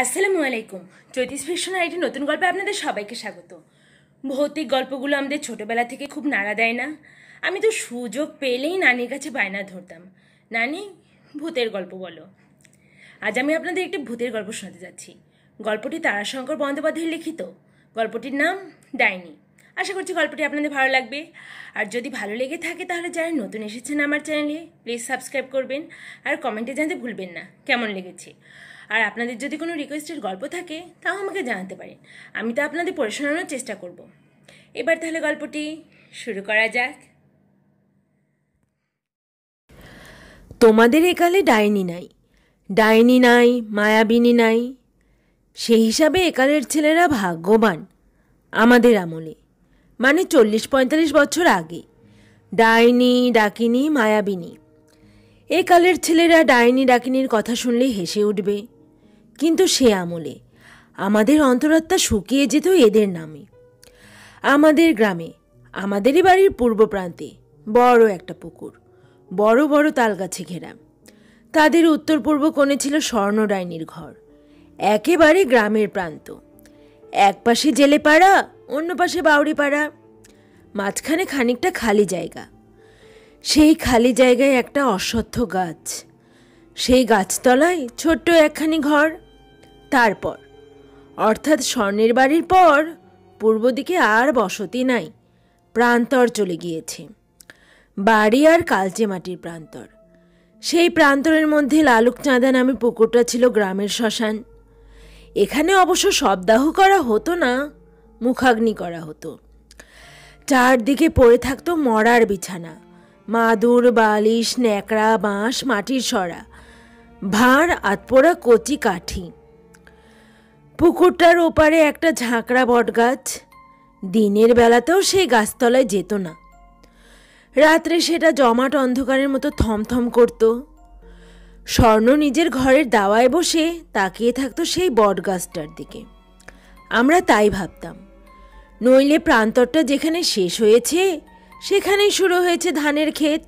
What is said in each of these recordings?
আসসালামু আলাইকুম জ্যোতিষ ফিকশন আইটি নতুন গল্পে আপনাদের সবাইকে স্বাগত ভৌতিক গল্পগুলো আমাদের ছোটবেলা থেকে খুব নাড়া দেয় না আমি তো সুযোগ পেলেই নানির কাছে বায়না ধরতাম নানি ভূতের গল্প বলো আজ আমি আপনাদের একটি ভূতের গল্প শোনাতে যাচ্ছি গল্পটি তারাশঙ্কর বন্দ্যোপাধ্যায় লিখিত গল্পটির নাম ডাইনি আশা করছি গল্পটি আপনাদের ভালো লাগবে আর যদি ভালো লেগে থাকে তাহলে যারা নতুন এসেছেন আমার চ্যানেলে প্লিজ সাবস্ক্রাইব করবেন আর কমেন্টে জানতে ভুলবেন না কেমন লেগেছে আর আপনাদের যদি কোনো রিকোয়েস্টের গল্প থাকে তাও আমাকে জানাতে পারেন আমি তো আপনাদের পড়ে শোনানোর চেষ্টা করব এবার তাহলে গল্পটি শুরু করা যাক তোমাদের একালে ডাইনি নাই ডাইনি নাই মায়াবিনী নাই সেই হিসাবে একালের ছেলেরা ভাগ্যবান আমাদের আমলে মানে চল্লিশ পঁয়তাল্লিশ বছর আগে ডাইনি ডাকিনি মায়াবিনী একালের ছেলেরা ডাইনি ডাকিনির কথা শুনলে হেসে উঠবে কিন্তু সে আমলে আমাদের অন্তরাত্মা শুকিয়ে যেত এদের নামে আমাদের গ্রামে আমাদেরই বাড়ির পূর্ব প্রান্তে বড় একটা পুকুর বড় বড় তালগাছে ঘেরা তাদের উত্তর পূর্ব কোণে ছিল স্বর্ণরায়নির ঘর একেবারে গ্রামের প্রান্ত এক পাশে জেলেপাড়া অন্য পাশে বাউরিপাড়া মাঝখানে খানিকটা খালি জায়গা সেই খালি জায়গায় একটা অসত্য গাছ সেই গাছতলায় ছোট্ট একখানি ঘর তারপর অর্থাৎ স্বর্ণের বাড়ির পর পূর্ব দিকে আর বসতি নাই প্রান্তর চলে গিয়েছে বাড়ি আর কালচে মাটির প্রান্তর সেই প্রান্তরের মধ্যে লালুক চাঁদা নামে পুকুরটা ছিল গ্রামের শ্মশান এখানে অবশ্য শবদাহ করা হতো না মুখাগ্নি করা হতো চারদিকে পড়ে থাকতো মরার বিছানা মাদুর বালিশ ন্যাকড়া বাঁশ মাটির সরা ভাঁড় আতপোড়া কচি কাঠি পুকুরটার ওপারে একটা ঝাঁকড়া বটগাছ দিনের বেলাতেও সেই গাছতলায় যেত না রাত্রে সেটা জমাট অন্ধকারের মতো থমথম করত স্বর্ণ নিজের ঘরের দাওয়ায় বসে তাকিয়ে থাকতো সেই বটগাছটার দিকে আমরা তাই ভাবতাম নইলে প্রান্তরটা যেখানে শেষ হয়েছে সেখানেই শুরু হয়েছে ধানের ক্ষেত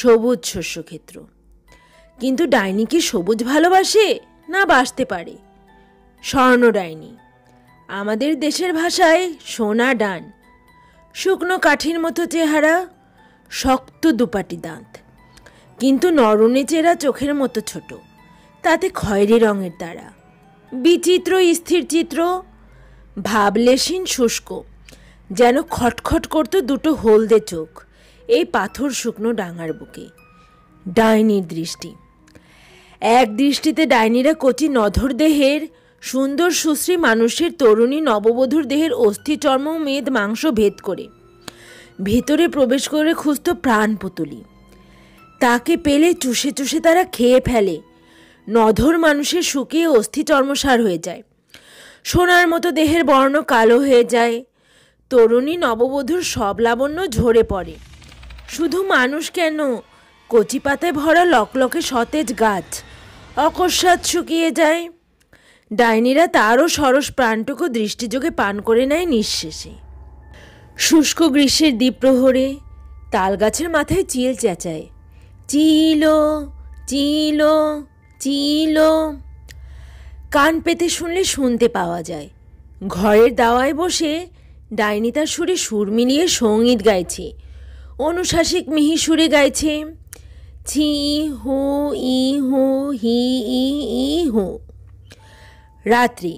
সবুজ শস্যক্ষেত্র কিন্তু ডাইনি কি সবুজ ভালোবাসে না বাসতে পারে স্বর্ণ ডাইনি আমাদের দেশের ভাষায় সোনা ডান শুকনো কাঠির মতো চেহারা শক্ত দুপাটি দাঁত কিন্তু নরণে চেরা চোখের মতো ছোট তাতে খয়েরি রঙের দ্বারা বিচিত্র স্থির চিত্র ভাবলেশীন শুষ্ক যেন খটখট করত দুটো হলদে চোখ এই পাথর শুকনো ডাঙার বুকে ডাইনির দৃষ্টি এক দৃষ্টিতে ডাইনিরা কচি নধর দেহের সুন্দর সুশ্রী মানুষের তরুণী নববধূর দেহের অস্থি চর্ম মেদ মাংস ভেদ করে ভেতরে প্রবেশ করে খুঁজত প্রাণ পুতুলি তাকে পেলে চুষে চুষে তারা খেয়ে ফেলে নধর মানুষের শুকিয়ে অস্থি চর্মসার হয়ে যায় সোনার মতো দেহের বর্ণ কালো হয়ে যায় তরুণী নববধূর সব লাবণ্য ঝরে পড়ে শুধু মানুষ কেন কচি পাতায় ভরা লকলকে সতেজ গাছ অকস্মাৎ শুকিয়ে যায় ডাইনিরা তারও সরস প্রাণটুকু দৃষ্টিযোগে পান করে নেয় নিঃশেষে শুষ্ক গ্রীষ্মের দ্বীপ্রহরে তালগাছের মাথায় চিল চেঁচায় চিল চিল চিল কান পেতে শুনলে শুনতে পাওয়া যায় ঘরের দাওয়ায় বসে ডাইনি তার সুরে সুর মিলিয়ে সঙ্গীত গাইছে অনুশাসিক মিহি সুরে গাইছে ঝি হু ই হু হি ই ই হু রাত্রি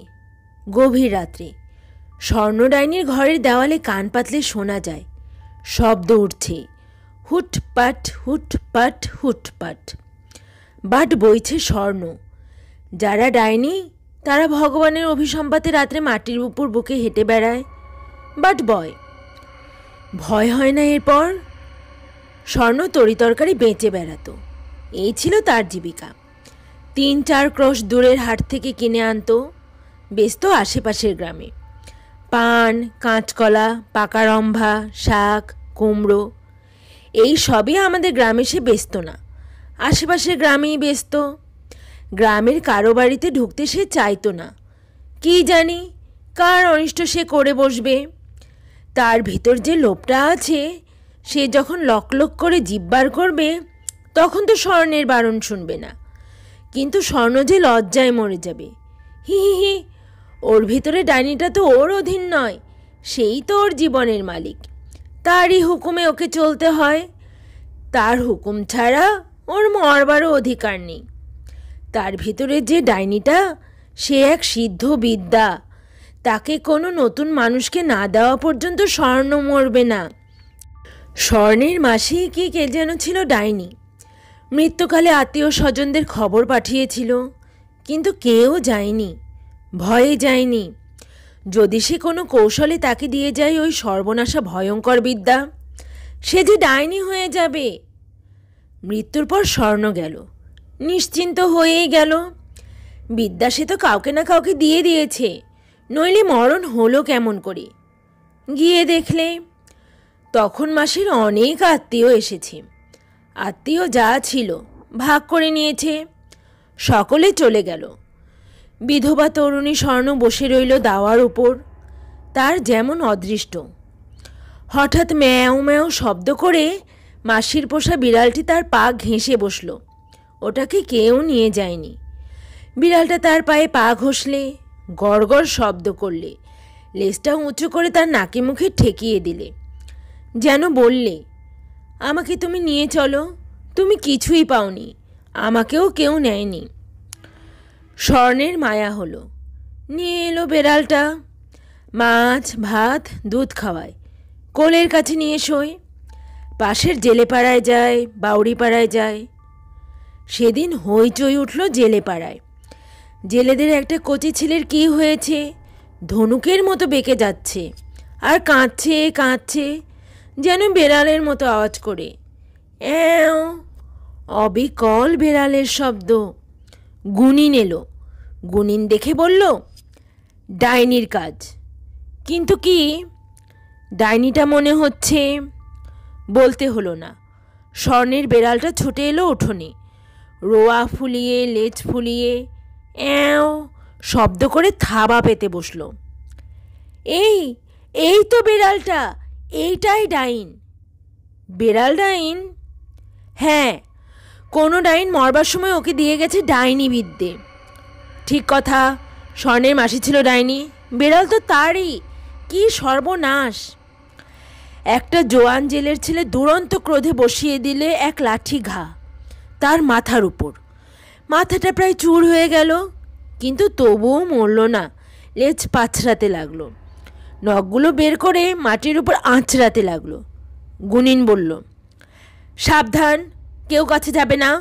গভীর রাত্রি ডাইনির ঘরের দেওয়ালে কান পাতলে শোনা যায় শব্দ উঠছে হুটপাট হুটপাট হুটপাট বাট বইছে স্বর্ণ যারা ডাইনি তারা ভগবানের অভিসম্পাতে রাত্রে মাটির উপর বুকে হেঁটে বেড়ায় বাট বয় ভয় হয় না এরপর স্বর্ণ তরিতরকারি বেঁচে বেড়াত এই ছিল তার জীবিকা তিন চার ক্রশ দূরের হাট থেকে কিনে আনতো বেস্ত আশেপাশের গ্রামে পান কাঁচকলা পাকা রম্ভা শাক কুমড়ো এই সবই আমাদের গ্রামে সে বেস্ত না আশেপাশের গ্রামেই ব্যস্ত গ্রামের কারো বাড়িতে ঢুকতে সে চাইতো না কি জানি কার অনিষ্ট সে করে বসবে তার ভিতর যে লোভটা আছে সে যখন লকলক করে জিব্বার করবে তখন তো স্বর্ণের বারণ শুনবে না কিন্তু স্বর্ণ যে লজ্জায় মরে যাবে হি হি হি ওর ভিতরে ডাইনিটা তো ওর অধীন নয় সেই তো ওর জীবনের মালিক তারই হুকুমে ওকে চলতে হয় তার হুকুম ছাড়া ওর মরবারও অধিকার নেই তার ভিতরে যে ডাইনিটা সে এক সিদ্ধ বিদ্যা তাকে কোনো নতুন মানুষকে না দেওয়া পর্যন্ত স্বর্ণ মরবে না স্বর্ণের মাসি কি কে যেন ছিল ডাইনি মৃত্যুকালে আত্মীয় স্বজনদের খবর পাঠিয়েছিল কিন্তু কেউ যায়নি ভয়ে যায়নি যদি সে কোনো কৌশলে তাকে দিয়ে যায় ওই সর্বনাশা ভয়ঙ্কর বিদ্যা সে যে ডাইনি হয়ে যাবে মৃত্যুর পর স্বর্ণ গেল নিশ্চিন্ত হয়েই গেল বিদ্যা সে তো কাউকে না কাউকে দিয়ে দিয়েছে নইলে মরণ হলো কেমন করে গিয়ে দেখলে তখন মাসির অনেক আত্মীয় এসেছে আত্মীয় যা ছিল ভাগ করে নিয়েছে সকলে চলে গেল বিধবা তরুণী স্বর্ণ বসে রইল দাওয়ার উপর তার যেমন অদৃষ্ট হঠাৎ ম্যাও ম্যাও শব্দ করে মাসির পোষা বিড়ালটি তার পা ঘেঁষে বসল ওটাকে কেউ নিয়ে যায়নি বিড়ালটা তার পায়ে পা ঘষলে গড়গড় শব্দ করলে লেজটা উঁচু করে তার নাকে মুখে ঠেকিয়ে দিলে যেন বললে আমাকে তুমি নিয়ে চলো তুমি কিছুই পাওনি আমাকেও কেউ নেয়নি স্বর্ণের মায়া হলো নিয়ে এলো বেড়ালটা মাছ ভাত দুধ খাওয়ায় কোলের কাছে নিয়ে শোয় পাশের জেলেপাড়ায় যায় বাউরিপাড়ায় যায় সেদিন হইচই উঠল জেলেপাড়ায় জেলেদের একটা কচি ছেলের কি হয়েছে ধনুকের মতো বেঁকে যাচ্ছে আর কাঁদছে কাঁদছে যেন বেড়ালের মতো আওয়াজ করে অ্যাও অবিকল বেড়ালের শব্দ গুনিন এলো গুনিন দেখে বলল ডাইনির কাজ কিন্তু কি ডাইনিটা মনে হচ্ছে বলতে হলো না স্বর্ণের বেড়ালটা ছুটে এলো উঠোনে রোয়া ফুলিয়ে লেজ ফুলিয়ে অ্যাও শব্দ করে থাবা পেতে বসলো এই এই তো বেড়ালটা এইটাই ডাইন বেড়াল ডাইন হ্যাঁ কোনো ডাইন মরবার সময় ওকে দিয়ে গেছে ডাইনি বিদ্যে ঠিক কথা স্বর্ণের মাসি ছিল ডাইনি বেড়াল তো তারই কি সর্বনাশ একটা জোয়ান জেলের ছেলে দুরন্ত ক্রোধে বসিয়ে দিলে এক লাঠি ঘা তার মাথার উপর মাথাটা প্রায় চুর হয়ে গেল কিন্তু তবুও মরল না লেজ পাছড়াতে লাগলো নখগুলো বের করে মাটির উপর আঁচড়াতে লাগলো গুনিন বলল সাবধান কেউ কাছে যাবে না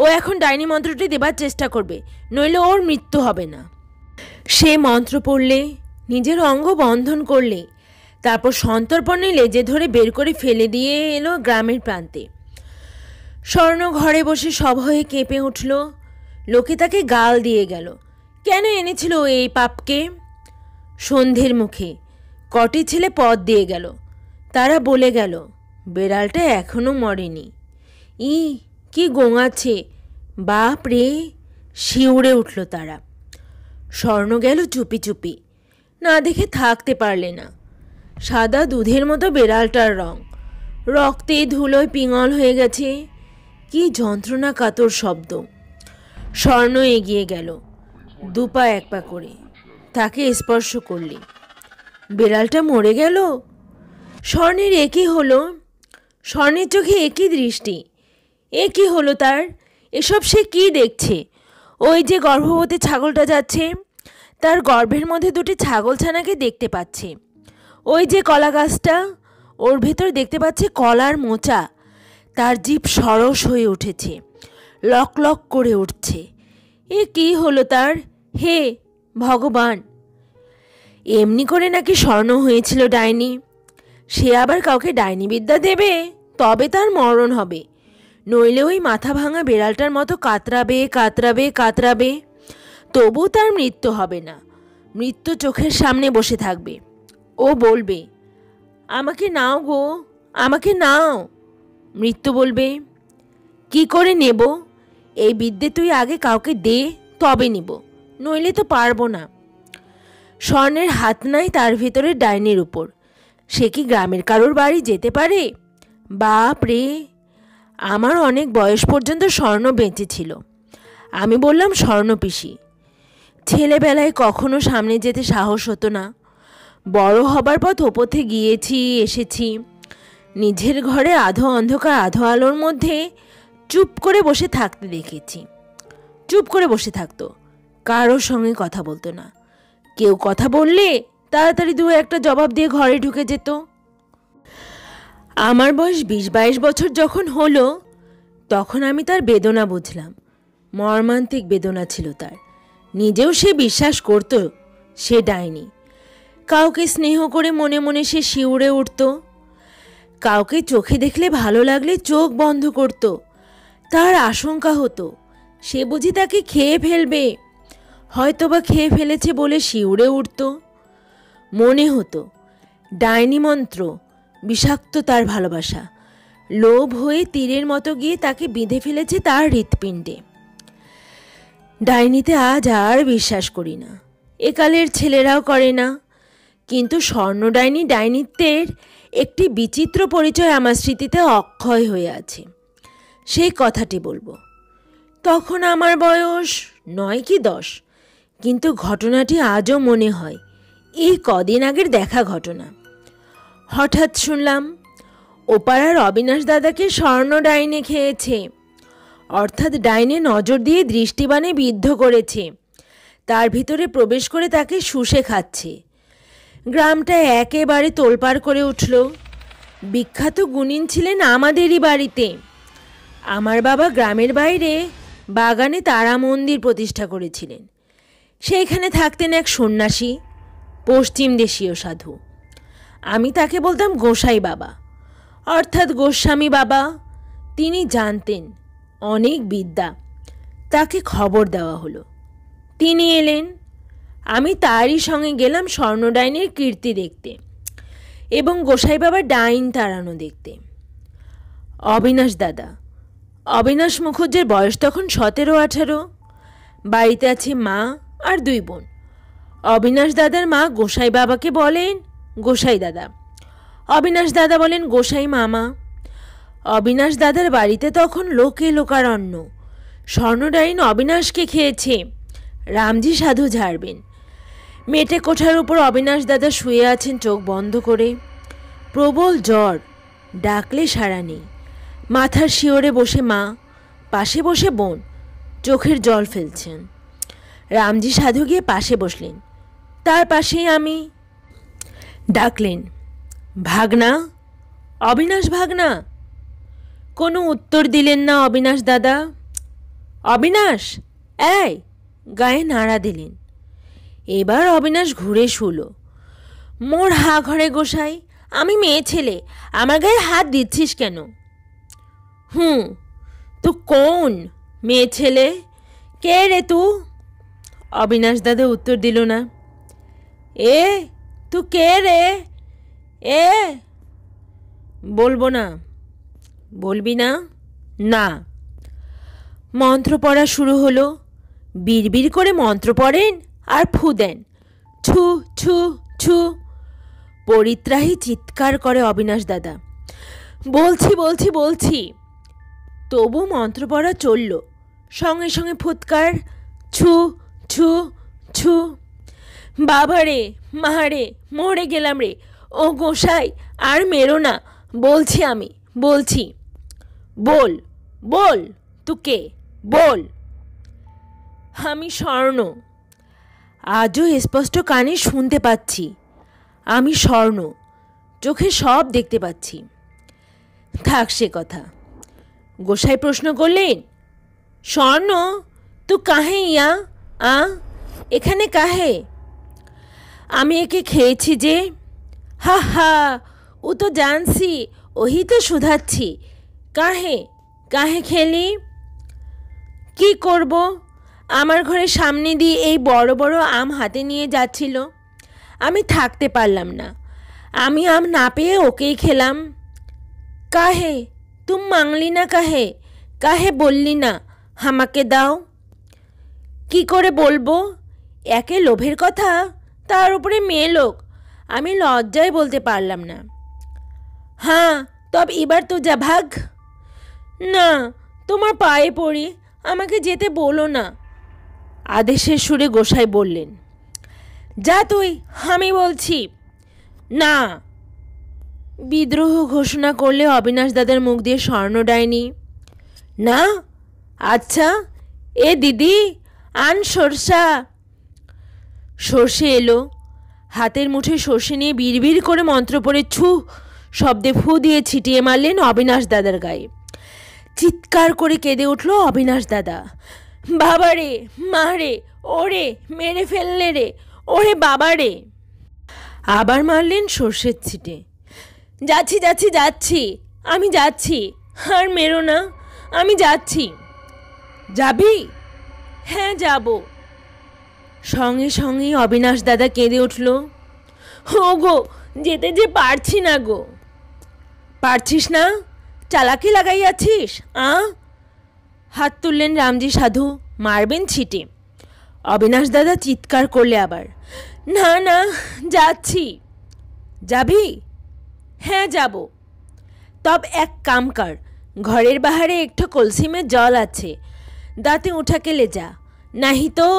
ও এখন ডাইনি মন্ত্রটি দেবার চেষ্টা করবে নইলে ওর মৃত্যু হবে না সে মন্ত্র পড়লে নিজের অঙ্গ বন্ধন করলে তারপর সন্তর্পণে লেজে ধরে বের করে ফেলে দিয়ে এলো গ্রামের প্রান্তে স্বর্ণ ঘরে বসে সব হয়ে কেঁপে উঠল লোকে তাকে গাল দিয়ে গেল কেন এনেছিল এই পাপকে সন্ধের মুখে কটি ছেলে পথ দিয়ে গেল তারা বলে গেল বেড়ালটা এখনও মরেনি ই কি গোঙাছে বাপ রে শিউরে উঠল তারা স্বর্ণ গেল চুপি চুপি না দেখে থাকতে পারলে না সাদা দুধের মতো বেড়ালটার রং রক্তে ধুলোয় পিঙল হয়ে গেছে কি যন্ত্রণা কাতর শব্দ স্বর্ণ এগিয়ে গেল দুপা এক পা করে তাকে স্পর্শ করলি বেড়ালটা মরে গেল স্বর্ণের একই হলো স্বর্ণের চোখে একই দৃষ্টি এ কি হলো তার এসব সে কি দেখছে ওই যে গর্ভবতী ছাগলটা যাচ্ছে তার গর্ভের মধ্যে দুটি ছাগল ছানাকে দেখতে পাচ্ছে ওই যে কলা গাছটা ওর ভেতর দেখতে পাচ্ছে কলার মোচা তার জীব সরস হয়ে উঠেছে লক লক করে উঠছে এ কি হলো তার হে ভগবান এমনি করে নাকি স্বর্ণ হয়েছিল ডাইনি সে আবার কাউকে ডাইনি বিদ্যা দেবে তবে তার মরণ হবে নইলে ওই মাথা ভাঙা বেড়ালটার মতো কাতরাবে কাতরাবে কাতরাবে তবু তার মৃত্যু হবে না মৃত্যু চোখের সামনে বসে থাকবে ও বলবে আমাকে নাও গো আমাকে নাও মৃত্যু বলবে কি করে নেব এই বিদ্যে তুই আগে কাউকে দে তবে নিব নইলে তো পারবো না স্বর্ণের হাত নাই তার ভিতরে ডাইনের উপর সে কি গ্রামের কারোর বাড়ি যেতে পারে বাপ রে আমার অনেক বয়স পর্যন্ত স্বর্ণ বেঁচে ছিল আমি বললাম স্বর্ণ পিসি ছেলেবেলায় কখনো সামনে যেতে সাহস হতো না বড় হবার পথ ওপথে গিয়েছি এসেছি নিজের ঘরে আধো অন্ধকার আধো আলোর মধ্যে চুপ করে বসে থাকতে দেখেছি চুপ করে বসে থাকতো কারোর সঙ্গে কথা বলতো না কেউ কথা বললে তাড়াতাড়ি দু একটা জবাব দিয়ে ঘরে ঢুকে যেত আমার বয়স বিশ বাইশ বছর যখন হলো তখন আমি তার বেদনা বুঝলাম মর্মান্তিক বেদনা ছিল তার নিজেও সে বিশ্বাস করত সে ডাইনি কাউকে স্নেহ করে মনে মনে সে শিউরে উঠত কাউকে চোখে দেখলে ভালো লাগলে চোখ বন্ধ করত তার আশঙ্কা হতো সে বুঝি তাকে খেয়ে ফেলবে হয়তোবা খেয়ে ফেলেছে বলে শিউরে উঠত মনে হতো ডাইনি মন্ত্র বিষাক্ত তার ভালোবাসা লোভ হয়ে তীরের মতো গিয়ে তাকে বেঁধে ফেলেছে তার হৃৎপিণ্ডে ডাইনিতে আজ আর বিশ্বাস করি না একালের ছেলেরাও করে না কিন্তু স্বর্ণ ডাইনি ডাইনিত্বের একটি বিচিত্র পরিচয় আমার স্মৃতিতে অক্ষয় হয়ে আছে সেই কথাটি বলবো তখন আমার বয়স নয় কি দশ কিন্তু ঘটনাটি আজও মনে হয় এই কদিন আগের দেখা ঘটনা হঠাৎ শুনলাম ওপাড়ার অবিনাশ দাদাকে স্বর্ণ ডাইনে খেয়েছে অর্থাৎ ডাইনে নজর দিয়ে দৃষ্টিবানে বিদ্ধ করেছে তার ভিতরে প্রবেশ করে তাকে শুষে খাচ্ছে গ্রামটা একেবারে তোলপাড় করে উঠল বিখ্যাত গুণিন ছিলেন আমাদেরই বাড়িতে আমার বাবা গ্রামের বাইরে বাগানে তারা মন্দির প্রতিষ্ঠা করেছিলেন সেইখানে থাকতেন এক সন্ন্যাসী পশ্চিম দেশীয় সাধু আমি তাকে বলতাম গোসাই বাবা অর্থাৎ গোস্বামী বাবা তিনি জানতেন অনেক বিদ্যা তাকে খবর দেওয়া হলো তিনি এলেন আমি তারই সঙ্গে গেলাম স্বর্ণডাইনের কীর্তি দেখতে এবং গোসাই বাবা ডাইন তাড়ানো দেখতে অবিনাশ দাদা অবিনাশ মুখর্জির বয়স তখন সতেরো আঠারো বাড়িতে আছে মা আর দুই বোন অবিনাশ দাদার মা গোসাই বাবাকে বলেন গোসাই দাদা অবিনাশ দাদা বলেন গোসাই মামা অবিনাশ দাদার বাড়িতে তখন লোকে লোকারণ্য স্বর্ণডাইন অবিনাশকে খেয়েছে রামজি সাধু ঝাড়বেন মেটে কোঠার উপর অবিনাশ দাদা শুয়ে আছেন চোখ বন্ধ করে প্রবল জ্বর ডাকলে সাড়া নেই মাথার শিওরে বসে মা পাশে বসে বোন চোখের জল ফেলছেন রামজি সাধু গিয়ে পাশে বসলেন তার পাশেই আমি ডাকলেন ভাগনা অবিনাশ ভাগনা কোনো উত্তর দিলেন না অবিনাশ দাদা অবিনাশ এই গায়ে নাড়া দিলেন এবার অবিনাশ ঘুরে শুলো মোর হা ঘরে গোসাই আমি মেয়ে ছেলে আমার গায়ে হাত দিচ্ছিস কেন হুম তু কোন মেয়ে ছেলে কে রে তু অবিনাশ দাদা উত্তর দিল না এ তু কে রে এ বলবো না বলবি না না মন্ত্র পড়া শুরু হলো বিড়বিড় করে মন্ত্র পড়েন আর ফু দেন ছু ছু ছু পরিত্রাহী চিৎকার করে অবিনাশ দাদা বলছি বলছি বলছি তবু মন্ত্র পড়া চলল সঙ্গে সঙ্গে ফুৎকার ছু ছু ছু বাবা রে মা রে মরে গেলাম রে ও গোসাই আর মেরো না বলছি আমি বলছি বল বল তুকে বল আমি স্বর্ণ আজও স্পষ্ট কানে শুনতে পাচ্ছি আমি স্বর্ণ চোখে সব দেখতে পাচ্ছি থাক সে কথা গোসাই প্রশ্ন করলেন স্বর্ণ তু কাহে ইয়া আ এখানে কাহে আমি একে খেয়েছি যে হা হা ও তো জানছি ওহি তো শুধাচ্ছি কাহে কাহে খেলি কি করব আমার ঘরের সামনে দিয়ে এই বড় বড় আম হাতে নিয়ে যাচ্ছিল আমি থাকতে পারলাম না আমি আম না পেয়ে ওকেই খেলাম কাহে তুম মাংলি না কাহে কাহে বললি না হামাকে দাও কি করে বলবো একে লোভের কথা তার উপরে মেয়ে লোক আমি লজ্জায় বলতে পারলাম না হ্যাঁ তবে এবার তো যা ভাগ না তোমার পায়ে পড়ি আমাকে যেতে বলো না আদেশের সুরে গোসাই বললেন যা তুই আমি বলছি না বিদ্রোহ ঘোষণা করলে অবিনাশ দাদার মুখ দিয়ে স্বর্ণ ডায়নি না আচ্ছা এ দিদি আন সরষা সর্ষে এলো হাতের মুঠে সর্ষে নিয়ে বিড়বিড় করে মন্ত্র পড়ে ছু শব্দে ফু দিয়ে ছিটিয়ে মারলেন অবিনাশ দাদার গায়ে চিৎকার করে কেঁদে উঠল অবিনাশ দাদা বাবা রে মা রে ওরে মেরে ফেললে রে ওরে বাবা রে আবার মারলেন সর্ষের ছিটে যাচ্ছি যাচ্ছি যাচ্ছি আমি যাচ্ছি আর মেরো না আমি যাচ্ছি যাবি হ্যাঁ যাব সঙ্গে সঙ্গেই অবিনাশ দাদা কেঁদে উঠল ও গো যেতে যে পারছি না গো পারছিস না চালাকি লাগাইয়াছিস আ হাত তুললেন রামজি সাধু মারবেন ছিটে অবিনাশ দাদা চিৎকার করলে আবার না না যাচ্ছি যাবি হ্যাঁ যাব তব এক কাম কর ঘরের বাহারে একটা কলসিমের জল আছে দাঁতে লে যা নাহি তো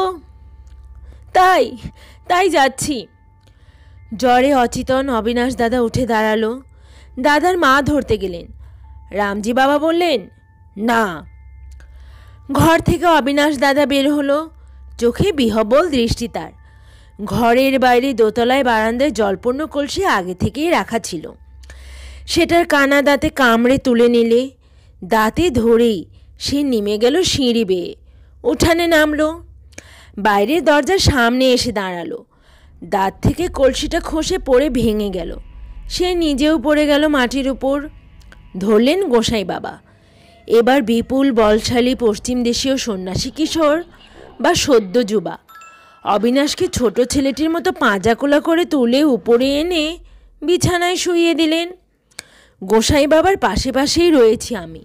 তাই তাই যাচ্ছি জ্বরে অচেতন অবিনাশ দাদা উঠে দাঁড়ালো দাদার মা ধরতে গেলেন রামজি বাবা বললেন না ঘর থেকে অবিনাশ দাদা বের হলো চোখে বিহবল দৃষ্টি তার ঘরের বাইরে দোতলায় বারান্দায় জলপূর্ণ কলসি আগে থেকেই রাখা ছিল সেটার কানা দাঁতে কামড়ে তুলে নিলে দাঁতে ধরেই সে নেমে গেল সিঁড়ি বেয়ে উঠানে নামলো বাইরের দরজার সামনে এসে দাঁড়ালো দাঁত থেকে কলসিটা খসে পড়ে ভেঙে গেল সে নিজেও পড়ে গেল মাটির উপর ধরলেন গোসাই বাবা এবার বিপুল বলশালী পশ্চিম দেশীয় সন্ন্যাসী কিশোর বা সদ্য যুবা অবিনাশকে ছোট ছেলেটির মতো পাঁজাকোলা করে তুলে উপরে এনে বিছানায় শুইয়ে দিলেন গোসাই বাবার পাশে পাশেই রয়েছি আমি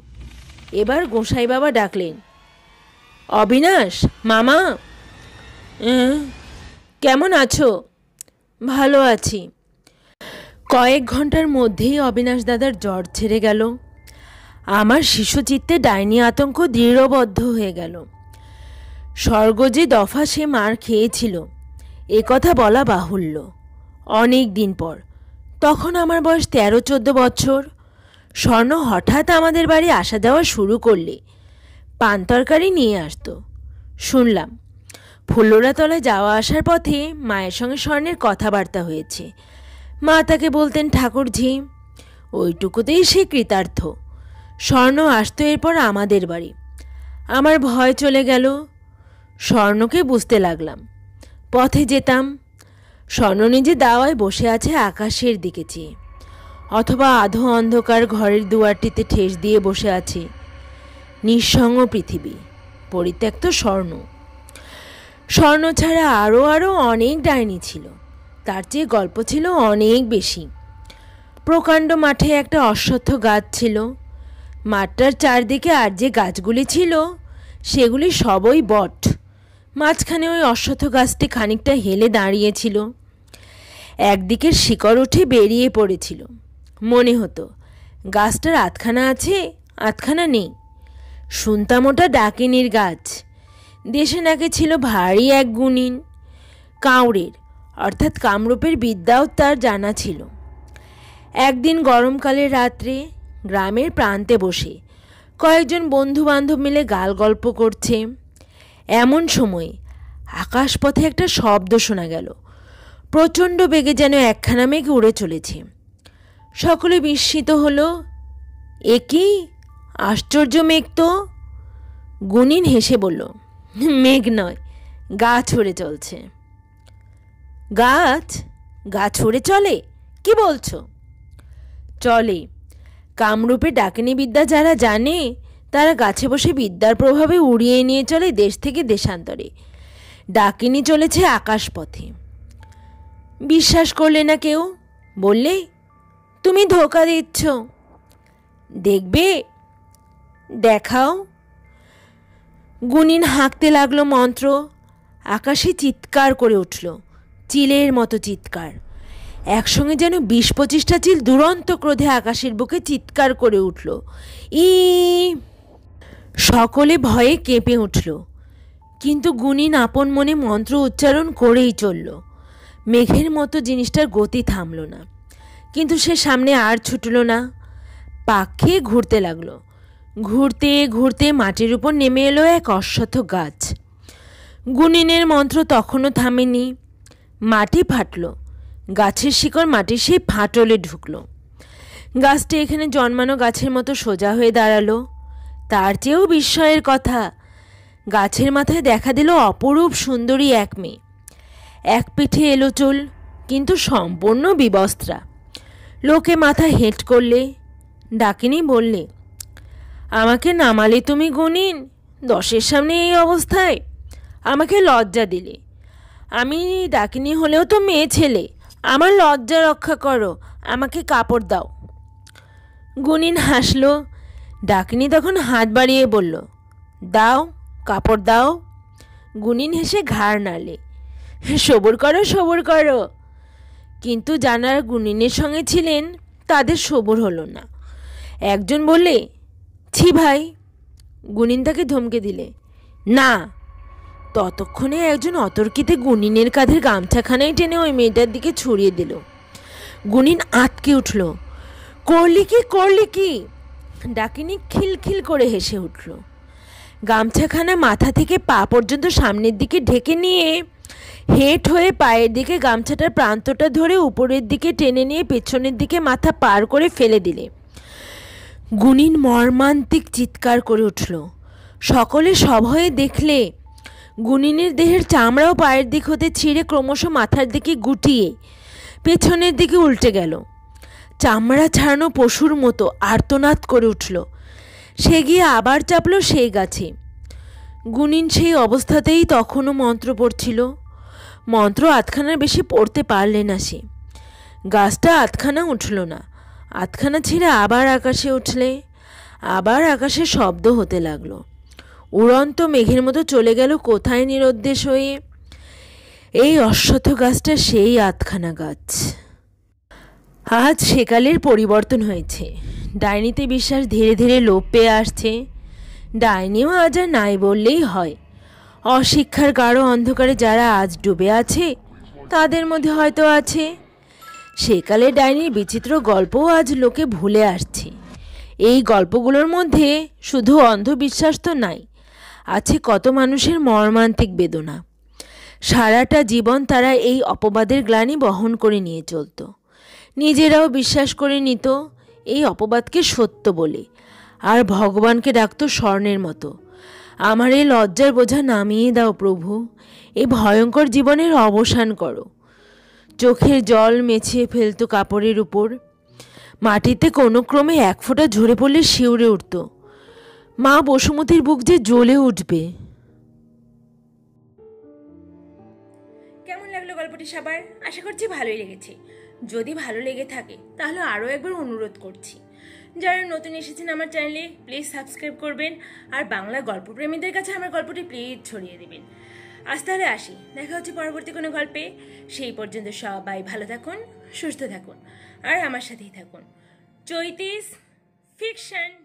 এবার গোসাই বাবা ডাকলেন অবিনাশ মামা কেমন আছো ভালো আছি কয়েক ঘন্টার মধ্যেই অবিনাশ দাদার জ্বর ছেড়ে গেল আমার শিশু চিত্তে ডাইনি আতঙ্ক দৃঢ়বদ্ধ হয়ে গেল স্বর্গ যে দফা সে মার খেয়েছিল এ কথা বলা বাহুল্য অনেক দিন পর তখন আমার বয়স তেরো চোদ্দ বছর স্বর্ণ হঠাৎ আমাদের বাড়ি আসা যাওয়া শুরু করলে পান তরকারি নিয়ে আসতো শুনলাম তলায় যাওয়া আসার পথে মায়ের সঙ্গে স্বর্ণের কথাবার্তা হয়েছে মা তাকে বলতেন ঠাকুরঝি ওইটুকুতেই সে কৃতার্থ স্বর্ণ আসতো এরপর আমাদের বাড়ি আমার ভয় চলে গেল স্বর্ণকে বুঝতে লাগলাম পথে যেতাম স্বর্ণ নিজে দাওয়ায় বসে আছে আকাশের দিকে চেয়ে অথবা আধো অন্ধকার ঘরের দুয়ারটিতে ঠেস দিয়ে বসে আছে নিঃসঙ্গ পৃথিবী পরিত্যক্ত স্বর্ণ স্বর্ণ ছাড়া আরও আরও অনেক ডাইনি ছিল তার চেয়ে গল্প ছিল অনেক বেশি প্রকাণ্ড মাঠে একটা অশ্বত্থ গাছ ছিল মাঠটার চারদিকে আর যে গাছগুলি ছিল সেগুলি সবই বট মাঝখানে ওই অশ্বত্থ গাছটি খানিকটা হেলে দাঁড়িয়েছিল একদিকের শিকড় উঠে বেরিয়ে পড়েছিল মনে হতো গাছটার আধখানা আছে আধখানা নেই শুনতাম ওটা ডাকিনির গাছ দেশে নাকি ছিল ভারী এক গুণিন কাউরের অর্থাৎ কামরূপের বিদ্যাও তার জানা ছিল একদিন গরমকালের রাত্রে গ্রামের প্রান্তে বসে কয়েকজন বন্ধু বান্ধব মিলে গাল গল্প করছে এমন সময় আকাশপথে একটা শব্দ শোনা গেল প্রচণ্ড বেগে যেন একখানা মেঘ উড়ে চলেছে সকলে বিস্মিত হলো একই আশ্চর্য মেঘ তো গুনিন হেসে বলল মেঘ নয় গা ছড়ে চলছে গাছ গা ছড়ে চলে কি বলছো চলে কামরূপে ডাকিনি বিদ্যা যারা জানে তারা গাছে বসে বিদ্যার প্রভাবে উড়িয়ে নিয়ে চলে দেশ থেকে দেশান্তরে ডাকিনী চলেছে আকাশপথে বিশ্বাস করলে না কেউ বললে তুমি ধোকা দিচ্ছ দেখবে দেখাও গুনিন হাঁকতে লাগলো মন্ত্র আকাশে চিৎকার করে উঠল চিলের মতো চিৎকার একসঙ্গে যেন বিশ পঁচিশটা চিল দুরন্ত ক্রোধে আকাশের বুকে চিৎকার করে উঠল ই সকলে ভয়ে কেঁপে উঠল কিন্তু গুণিন আপন মনে মন্ত্র উচ্চারণ করেই চলল মেঘের মতো জিনিসটার গতি থামল না কিন্তু সে সামনে আর ছুটল না পাক খেয়ে ঘুরতে লাগলো ঘুরতে ঘুরতে মাটির উপর নেমে এলো এক অশ্বথ গাছ গুনিনের মন্ত্র তখনও থামেনি মাটি ফাটল গাছের শিকড় মাটির সেই ফাটলে ঢুকলো গাছটি এখানে জন্মানো গাছের মতো সোজা হয়ে দাঁড়ালো তার চেয়েও বিস্ময়ের কথা গাছের মাথায় দেখা দিল অপরূপ সুন্দরী এক মেয়ে এক পিঠে এলো চুল কিন্তু সম্পূর্ণ বিবস্ত্রা লোকে মাথা হেঁট করলে ডাকিনি বললে আমাকে নামালে তুমি গুণিন দশের সামনে এই অবস্থায় আমাকে লজ্জা দিলে আমি ডাকিনি হলেও তো মেয়ে ছেলে আমার লজ্জা রক্ষা করো আমাকে কাপড় দাও গুনিন হাসলো ডাকিনি তখন হাত বাড়িয়ে বলল দাও কাপড় দাও গুনিন হেসে ঘাড় নাড়লে সবর করো সবর করো কিন্তু জানার গুনিনের সঙ্গে ছিলেন তাদের সবর হলো না একজন বলে ছি ভাই গুনিন ধমকে দিলে না ততক্ষণে একজন অতর্কিতে গুনিনের কাঁধের গামছাখানাই টেনে ওই মেয়েটার দিকে ছড়িয়ে দিল গুনিন আটকে উঠল করলি কি করলি কি ডাকিনি খিলখিল করে হেসে উঠল গামছাখানা মাথা থেকে পা পর্যন্ত সামনের দিকে ঢেকে নিয়ে হেট হয়ে পায়ের দিকে গামছাটার প্রান্তটা ধরে উপরের দিকে টেনে নিয়ে পেছনের দিকে মাথা পার করে ফেলে দিলে গুণিন মর্মান্তিক চিৎকার করে উঠল সকলে সভয়ে দেখলে গুণিনের দেহের চামড়াও পায়ের দিক হতে ছিঁড়ে ক্রমশ মাথার দিকে গুটিয়ে পেছনের দিকে উল্টে গেল চামড়া ছাড়ানো পশুর মতো আর্তনাদ করে উঠল সে গিয়ে আবার চাপল সেই গাছে গুণিন সেই অবস্থাতেই তখনও মন্ত্র পড়ছিল মন্ত্র আধখানার বেশি পড়তে পারলে না সে গাছটা আধখানা উঠল না আতখানা ছেড়ে আবার আকাশে উঠলে আবার আকাশে শব্দ হতে লাগলো উড়ন্ত মেঘের মতো চলে গেল কোথায় নিরুদ্দেশ হয়ে এই অশ্বত্থ গাছটা সেই আতখানা গাছ আজ সেকালের পরিবর্তন হয়েছে ডাইনিতে বিশ্বাস ধীরে ধীরে লোপ পেয়ে আসছে ডাইনিও আজ আর নাই বললেই হয় অশিক্ষার গাঢ় অন্ধকারে যারা আজ ডুবে আছে তাদের মধ্যে হয়তো আছে সেকালে ডাইনির বিচিত্র গল্পও আজ লোকে ভুলে আসছে এই গল্পগুলোর মধ্যে শুধু অন্ধবিশ্বাস তো নাই আছে কত মানুষের মর্মান্তিক বেদনা সারাটা জীবন তারা এই অপবাদের গ্লানি বহন করে নিয়ে চলত নিজেরাও বিশ্বাস করে নিত এই অপবাদকে সত্য বলে আর ভগবানকে ডাকত স্বর্ণের মতো আমার এই লজ্জার বোঝা নামিয়ে দাও প্রভু এই ভয়ঙ্কর জীবনের অবসান করো চোখের জল মেছিয়ে ফেলতো কাপড়ের উপর মাটিতে কোনো ক্রমে এক ফোঁটা ঝরে পড়লে শিউরে উঠত মা বসুমতির বুক যে জ্বলে উঠবে কেমন লাগলো গল্পটি সবার আশা করছি ভালোই লেগেছে যদি ভালো লেগে থাকে তাহলে আরও একবার অনুরোধ করছি যারা নতুন এসেছেন আমার চ্যানেলে প্লিজ সাবস্ক্রাইব করবেন আর বাংলা গল্পপ্রেমীদের কাছে আমার গল্পটি প্লিজ ছড়িয়ে দেবেন আজ তাহলে আসি দেখা হচ্ছে পরবর্তী কোনো গল্পে সেই পর্যন্ত সবাই ভালো থাকুন সুস্থ থাকুন আর আমার সাথেই থাকুন চৈতিস ফিকশন